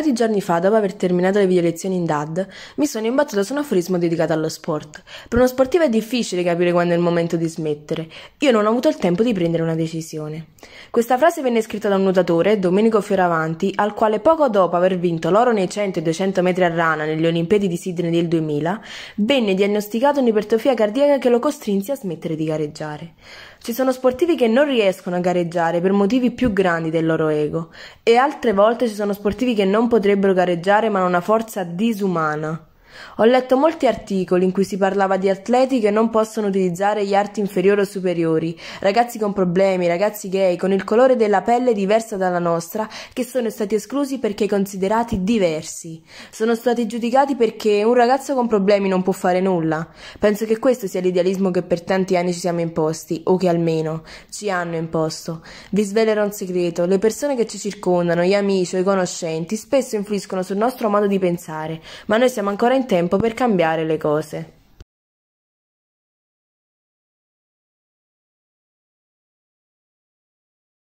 Svariati giorni fa, dopo aver terminato le video lezioni in DAD, mi sono imbattuta su un aforismo dedicato allo sport. Per uno sportivo è difficile capire quando è il momento di smettere. Io non ho avuto il tempo di prendere una decisione. Questa frase venne scritta da un nuotatore, Domenico Fioravanti, al quale poco dopo aver vinto l'oro nei 100 e 200 metri a rana nelle Olimpiadi di Sydney del 2000, venne diagnosticato un'ipertrofia cardiaca che lo costrinse a smettere di gareggiare. Ci sono sportivi che non riescono a gareggiare per motivi più grandi del loro ego e altre volte ci sono sportivi che non potrebbero gareggiare ma hanno una forza disumana. Ho letto molti articoli in cui si parlava di atleti che non possono utilizzare gli arti inferiori o superiori, ragazzi con problemi, ragazzi gay, con il colore della pelle diversa dalla nostra, che sono stati esclusi perché considerati diversi. Sono stati giudicati perché un ragazzo con problemi non può fare nulla. Penso che questo sia l'idealismo che per tanti anni ci siamo imposti, o che almeno ci hanno imposto. Vi svelerò un segreto, le persone che ci circondano, gli amici o i conoscenti, spesso influiscono sul nostro modo di pensare, ma noi siamo ancora in in tempo per cambiare le cose.